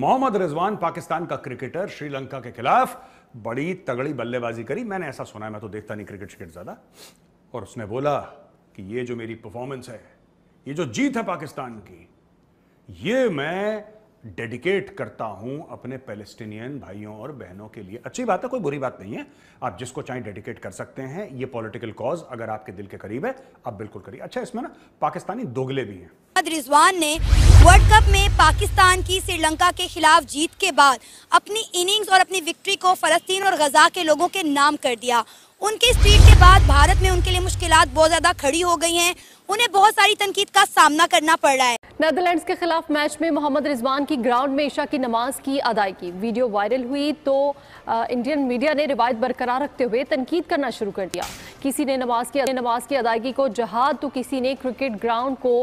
मोहम्मद रिजवान पाकिस्तान का क्रिकेटर श्रीलंका के खिलाफ बड़ी तगड़ी बल्लेबाजी करी मैंने ऐसा सुना है मैं तो देखता नहीं क्रिकेट शिकेट ज़्यादा और उसने बोला कि ये जो मेरी परफॉर्मेंस है ये जो जीत है पाकिस्तान की ये मैं डेडिकेट करता हूं अपने पैलेस्टीनियन भाइयों और बहनों के लिए अच्छी बात है कोई बुरी बात नहीं है आप जिसको चाहे डेडिकेट कर सकते हैं ये पॉलिटिकल कॉज अगर आपके दिल के करीब है आप बिल्कुल करिए अच्छा इसमें ना पाकिस्तानी दोगले भी हैं रिजवान ने वर्ल्ड कप में पाकिस्तान की श्रीलंका के खिलाफ जीत के बाद अपनी इनिंग्स और अपनी विक्ट्री को फलस्तीन और गजा के लोगों के नाम कर दिया उनके इस ट्वीट के बाद भारत में उनके लिए मुश्किल बहुत ज्यादा खड़ी हो गई है उन्हें बहुत सारी तनकीद का सामना करना पड़ रहा है नैदरलैंड के खिलाफ मैच में मोहम्मद रिजवान की ग्राउंड में ईशा की नमाज की अदायगी वीडियो वायरल हुई तो आ, इंडियन मीडिया ने रिवायत बरकरार रखते हुए तनकीद करना शुरू कर दिया किसी ने नमाज की नमाज की अदायगी को जहाद तो किसी ने क्रिकेट ग्राउंड को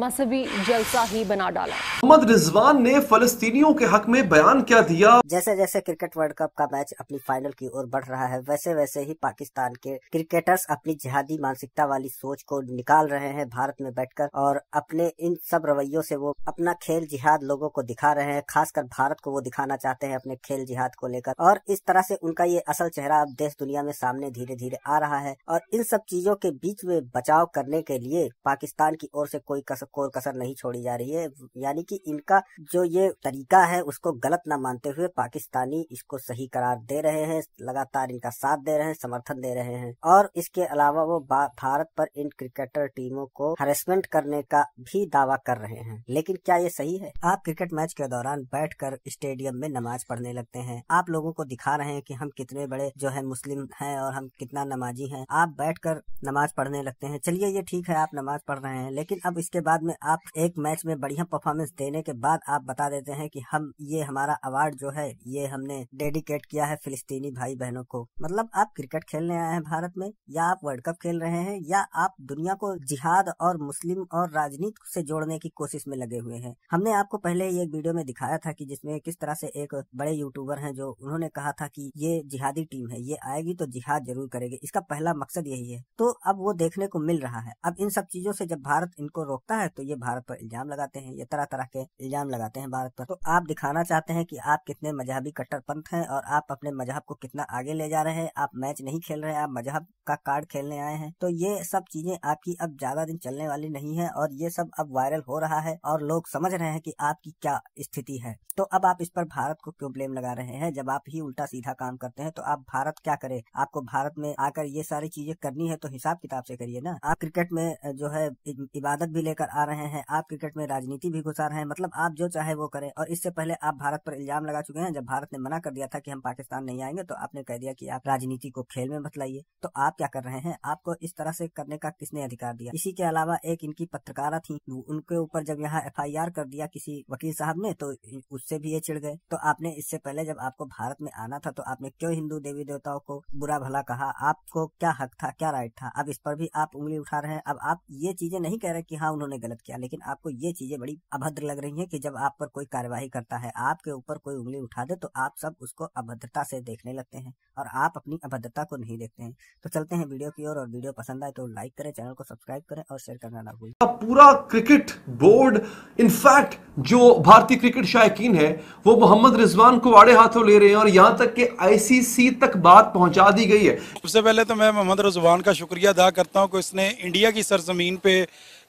मजहबी जलसा ही बना डाला मोहम्मद रिजवान ने फलस्तीनियों के हक में बयान क्या दिया जैसे जैसे क्रिकेट वर्ल्ड कप का मैच अपनी फाइनल की ओर बढ़ रहा है वैसे वैसे ही पाकिस्तान के क्रिकेटर्स अपनी जिहादी मानसिकता वाली सोच को निकाल रहे हैं भारत में बैठकर और अपने इन सब रवैयों से वो अपना खेल जिहाद लोगों को दिखा रहे हैं खासकर भारत को वो दिखाना चाहते हैं अपने खेल जिहाद को लेकर और इस तरह से उनका ये असल चेहरा अब देश दुनिया में सामने धीरे धीरे आ रहा है और इन सब चीजों के बीच में बचाव करने के लिए पाकिस्तान की ओर से कोई कसर कोई कसर नहीं छोड़ी जा रही है यानी कि इनका जो ये तरीका है उसको गलत न मानते हुए पाकिस्तानी इसको सही करार दे रहे हैं लगातार इनका साथ दे रहे हैं समर्थन दे रहे हैं और इसके अलावा वो भारत पर इन क्रिकेटर टीमों को हरेसमेंट करने का भी दावा कर रहे हैं लेकिन क्या ये सही है आप क्रिकेट मैच के दौरान बैठ स्टेडियम में नमाज पढ़ने लगते हैं आप लोगों को दिखा रहे हैं कि हम कितने बड़े जो है मुस्लिम हैं और हम कितना नमाजी हैं आप बैठकर नमाज पढ़ने लगते हैं चलिए ये ठीक है आप नमाज पढ़ रहे हैं लेकिन अब इसके बाद में आप एक मैच में बढ़िया परफॉर्मेंस देने के बाद आप बता देते हैं कि हम ये हमारा अवार्ड जो है ये हमने डेडिकेट किया है फिलिस्तीनी भाई बहनों को मतलब आप क्रिकेट खेलने आए हैं भारत में या आप वर्ल्ड कप खेल रहे हैं या आप दुनिया को जिहाद और मुस्लिम और राजनीति से जोड़ने की कोशिश में लगे हुए हैं हमने आपको पहले ही एक वीडियो में दिखाया था कि जिसमें किस तरह से एक बड़े यूट्यूबर हैं जो उन्होंने कहा था कि ये जिहादी टीम है ये आएगी तो जिहाद जरूर करेगी इसका पहला मकसद यही है तो अब वो देखने को मिल रहा है अब इन सब चीजों से जब भारत इनको रोकता करता है तो ये भारत पर इल्जाम लगाते हैं ये तरह तरह के इल्जाम लगाते हैं भारत पर तो आप दिखाना चाहते हैं कि आप कितने मजहबी कट्टरपंथ हैं और आप अपने मजहब को कितना आगे ले जा रहे हैं आप मैच नहीं खेल रहे हैं आप मजहब का कार्ड खेलने आए हैं तो ये सब चीजें आपकी अब ज्यादा दिन चलने वाली नहीं है और ये सब अब वायरल हो रहा है और लोग समझ रहे हैं की आपकी क्या स्थिति है तो अब आप इस पर भारत को क्यों ब्लेम लगा रहे हैं जब आप ही उल्टा सीधा काम करते हैं तो आप भारत क्या करे आपको भारत में आकर ये सारी चीजें करनी है तो हिसाब किताब से करिए ना आप क्रिकेट में जो है इबादत भी लेकर लेकर आ रहे हैं आप क्रिकेट में राजनीति भी घुसा रहे हैं मतलब आप जो चाहे वो करें और इससे पहले आप भारत पर इल्जाम लगा चुके हैं जब भारत ने मना कर दिया था कि हम पाकिस्तान नहीं आएंगे तो आपने कह दिया कि आप राजनीति को खेल में बतलाइए तो आप क्या कर रहे हैं आपको इस तरह से करने का किसने अधिकार दिया इसी के अलावा एक इनकी पत्रकारा थी उनके ऊपर जब यहाँ एफ कर दिया किसी वकील साहब ने तो उससे भी ये चिड़ गए तो आपने इससे पहले जब आपको भारत में आना था तो आपने क्यों हिंदू देवी देवताओं को बुरा भला कहा आपको क्या हक था क्या राइट था अब इस पर भी आप उंगली उठा रहे हैं अब आप ये चीजें नहीं कह रहे कि हाँ उन्होंने उन्होंने गलत किया लेकिन आपको ये चीजें बड़ी अभद्र लग रही है की जब आप पर कोई कार्यवाही करता है आपके ऊपर कोई उंगली उठा दे तो आप सब उसको अभद्रता से देखने लगते हैं और आप अपनी अभद्रता को नहीं देखते हैं तो चलते हैं वीडियो की ओर और, और वीडियो पसंद आए तो लाइक करें चैनल को सब्सक्राइब करें और शेयर करना ना भूलें पूरा क्रिकेट बोर्ड इनफैक्ट जो भारतीय क्रिकेट शायकीन है वो मोहम्मद रिजवान को आड़े हाथों ले रहे हैं और यहाँ तक के आईसीसी तक बात पहुंचा दी गई है सबसे पहले तो मैं मोहम्मद रिजवान का शुक्रिया अदा करता हूँ इसने इंडिया की सरजमीन पे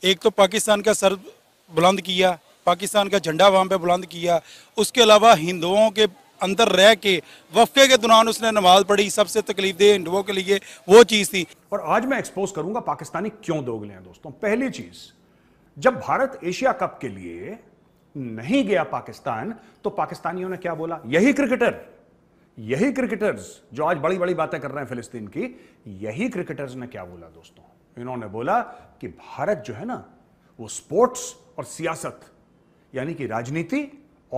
एक तो पाकिस्तान का सर बुलंद किया पाकिस्तान का झंडा वहाँ पे बुलंद किया उसके अलावा हिंदुओं के अंदर रह के वफे के दौरान उसने नमाज पढ़ी सबसे तकलीफ दे हिंदुओं के लिए वो चीज़ थी और आज मैं एक्सपोज करूंगा पाकिस्तानी क्यों दोगले हैं दोस्तों पहली चीज़ जब भारत एशिया कप के लिए नहीं गया पाकिस्तान तो पाकिस्तानियों ने क्या बोला यही क्रिकेटर यही क्रिकेटर्स जो आज बड़ी बड़ी बातें कर रहे हैं फिलिस्तीन की यही क्रिकेटर्स ने क्या बोला दोस्तों इन्होंने बोला कि भारत जो है ना वो स्पोर्ट्स और सियासत यानी कि राजनीति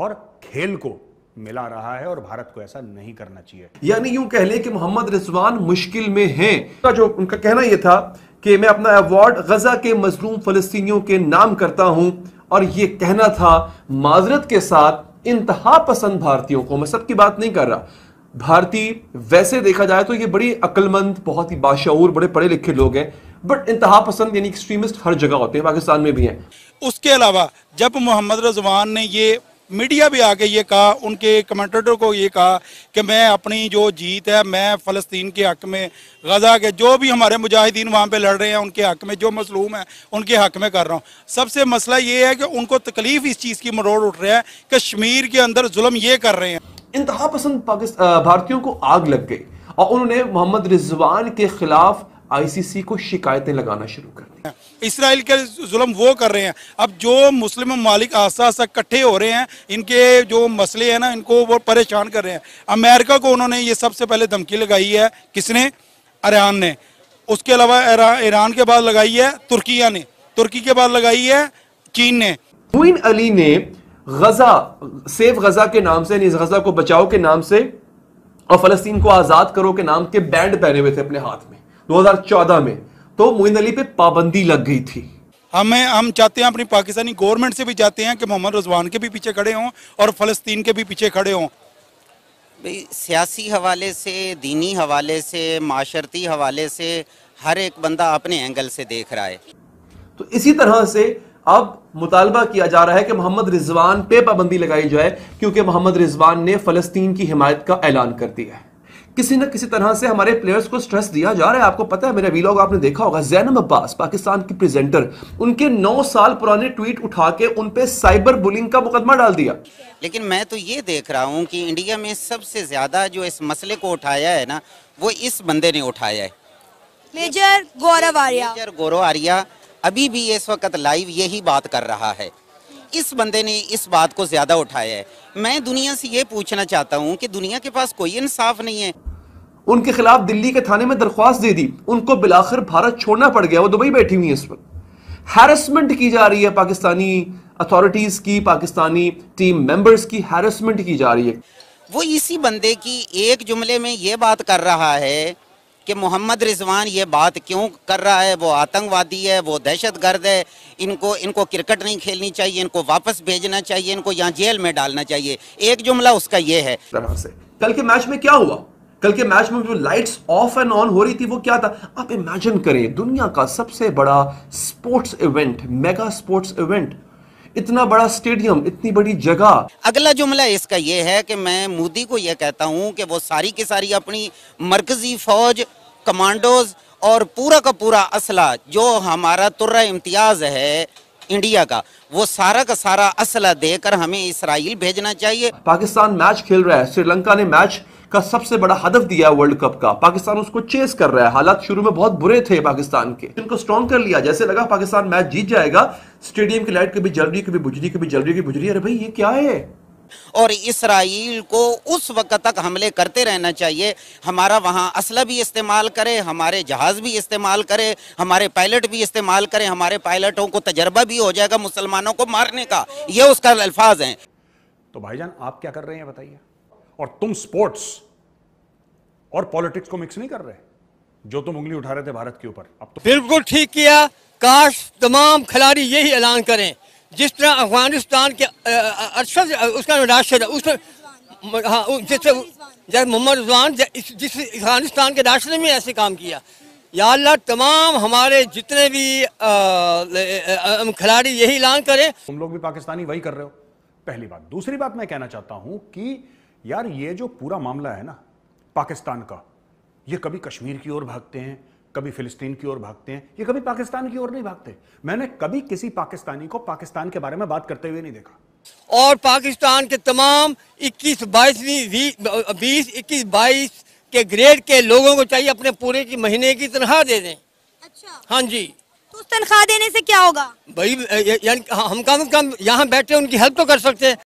और खेल को मिला रहा है और भारत को ऐसा नहीं करना चाहिए यानी यूं कह लें कि मोहम्मद रिजवान मुश्किल में हैं जो उनका कहना यह था कि मैं अपना अवार्ड गजा के मजलूम फलस्तियों के नाम करता हूं और ये कहना था माजरत के साथ इंतहा पसंद भारतीयों को मैं सबकी बात नहीं कर रहा भारतीय वैसे देखा जाए तो ये बड़ी अक्लमंद बहुत ही बाशूर बड़े पढ़े लिखे लोग हैं बट इंतहा पसंद यानी एक्सट्रीमिस्ट हर जगह होते हैं पाकिस्तान में भी हैं उसके अलावा जब मोहम्मद रजवान ने ये मीडिया भी आके ये कहा उनके कमेंटेटर को ये कहा कि मैं अपनी जो जीत है मैं फ़लस्तीन के हक़ में गज़ा के जो भी हमारे मुजाहिदीन वहाँ पे लड़ रहे हैं उनके हक़ में जो मसलूम है उनके हक़ में कर रहा हूँ सबसे मसला ये है कि उनको तकलीफ़ इस चीज़ की मरोड़ उठ रहा है कश्मीर के अंदर जुल्म ये कर रहे हैं इंतहा पसंद भारतीयों को आग लग गई और उन्होंने मोहम्मद रिजवान के खिलाफ आईसीसी को शिकायतें लगाना शुरू कर दी इसराइल के जुलम वो कर रहे हैं अब जो मुस्लिम मालिक आस्था आस्ता इकट्ठे हो रहे हैं इनके जो मसले हैं ना इनको वो परेशान कर रहे हैं अमेरिका को उन्होंने ये सबसे पहले धमकी लगाई है किसने अरान ने उसके अलावा ईरान के बाद लगाई है तुर्किया ने तुर्की के बाद लगाई है चीन ने मुइन अली ने गजा सेफ गजा के नाम से गजा को बचाओ के नाम से और फलस्तीन को आजाद करो के नाम के बैंड पहने हुए थे अपने हाथ में 2014 में तो मोइन अली पे पाबंदी लग गई थी हमें हम चाहते हैं अपनी पाकिस्तानी गवर्नमेंट से भी चाहते हैं कि मोहम्मद रजवान के भी पीछे खड़े हों और फ़लस्तीन के भी पीछे खड़े हों भाई सियासी हवाले से दीनी हवाले से माशरती हवाले से हर एक बंदा अपने एंगल से देख रहा है तो इसी तरह से अब मुतालबा किया जा रहा है कि मोहम्मद रिजवान पे पाबंदी लगाई जाए क्योंकि मोहम्मद रिजवान ने फलस्तीन की हिमायत का ऐलान कर दिया है किसी न किसी तरह से हमारे प्लेयर्स को स्ट्रेस दिया जा रहा है आपको पता है मेरा वीलॉग आपने देखा होगा जैनम अब्बास पाकिस्तान की प्रेजेंटर उनके नौ साल पुराने ट्वीट उठा के उन पे साइबर बुलिंग का मुकदमा डाल दिया लेकिन मैं तो ये देख रहा हूँ कि इंडिया में सबसे ज्यादा जो इस मसले को उठाया है ना वो इस बंदे ने उठाया है मेजर गौरव आर्या मेजर गौरव आर्या अभी भी इस वक्त लाइव यही बात कर रहा है इस बंदे ने इस बात को ज्यादा उठाया है मैं दुनिया से ये पूछना चाहता हूँ कि दुनिया के पास कोई इंसाफ नहीं है उनके खिलाफ दिल्ली के थाने में दरख्वास्त दे दी उनको बिलाखिर भारत छोड़ना पड़ गया वो दुबई बैठी हुई है इस वक्त हैरसमेंट की जा रही है पाकिस्तानी अथॉरिटीज की पाकिस्तानी टीम मेंबर्स की हैरसमेंट की जा रही है वो इसी बंदे की एक जुमले में ये बात कर रहा है कि मोहम्मद रिजवान ये बात क्यों कर रहा है वो आतंकवादी है वो दहशत गर्द है इनको इनको क्रिकेट नहीं खेलनी चाहिए इनको वापस भेजना चाहिए इनको यहाँ जेल में डालना चाहिए एक जुमला उसका ये है तरह से कल के मैच में क्या हुआ कल के मैच में जो लाइट्स ऑफ एंड ऑन हो रही थी वो क्या था आप इमेजिन करें दुनिया का सबसे बड़ा sports event mega sports event इतना बड़ा स्टेडियम इतनी बड़ी जगह अगला जुमला इसका ये है कि मैं मोदी को यह कहता हूँ कि वो सारी की सारी अपनी मरकजी फौज कमांडोज और पूरा का पूरा असला जो हमारा तुर्रा इम्तियाज है इंडिया का वो सारा का सारा असला देकर हमें इसराइल भेजना चाहिए पाकिस्तान मैच खेल रहा है श्रीलंका ने मैच का सबसे बड़ा हदफ दिया है वर्ल्ड कप का पाकिस्तान उसको चेस कर रहा है हालात शुरू में बहुत बुरे थे पाकिस्तान के इनको स्ट्रॉन्ग कर लिया जैसे लगा पाकिस्तान मैच जीत जाएगा स्टेडियम की लाइट कभी जल रही कभी बुझ रही कभी जल रही कभी बुझ रही अरे भाई ये क्या है और इसराइल को उस वक्त तक हमले करते रहना चाहिए हमारा वहाँ असला भी इस्तेमाल करे हमारे जहाज़ भी इस्तेमाल करे हमारे पायलट भी इस्तेमाल करें हमारे पायलटों को तजर्बा भी हो जाएगा मुसलमानों को मारने का ये उसका अल्फाज हैं तो भाईजान आप क्या कर रहे हैं बताइए और तुम स्पोर्ट्स और पॉलिटिक्स को मिक्स नहीं कर रहे जो तुम उंगली उठा रहे थे भारत के ऊपर अब तो बिल्कुल ठीक किया काश तमाम खिलाड़ी यही ऐलान करें जिस तरह अफगानिस्तान के अरशद उसका राशद उस पर हाँ तरह जैसे मोहम्मद रजवान जिस अफगानिस्तान के राशद भी ऐसे काम किया या अल्लाह तमाम हमारे जितने भी खिलाड़ी यही ऐलान करें तुम लोग भी पाकिस्तानी वही कर रहे हो पहली बात दूसरी बात मैं कहना चाहता हूं कि यार ये जो पूरा मामला है ना पाकिस्तान का ये कभी कश्मीर की ओर भागते हैं कभी फिलिस्तीन की ओर भागते हैं ये कभी पाकिस्तान की ओर नहीं भागते मैंने कभी किसी पाकिस्तानी को पाकिस्तान के बारे में बात करते हुए नहीं देखा और पाकिस्तान के तमाम 21 बाईस बीस इक्कीस बाईस के ग्रेड के लोगों को चाहिए अपने पूरे की महीने की तनख्वाह दे दें अच्छा हाँ जी तो तनख्वाह देने से क्या होगा भाई हम कम से कम यहाँ बैठे उनकी हेल्प तो कर सकते हैं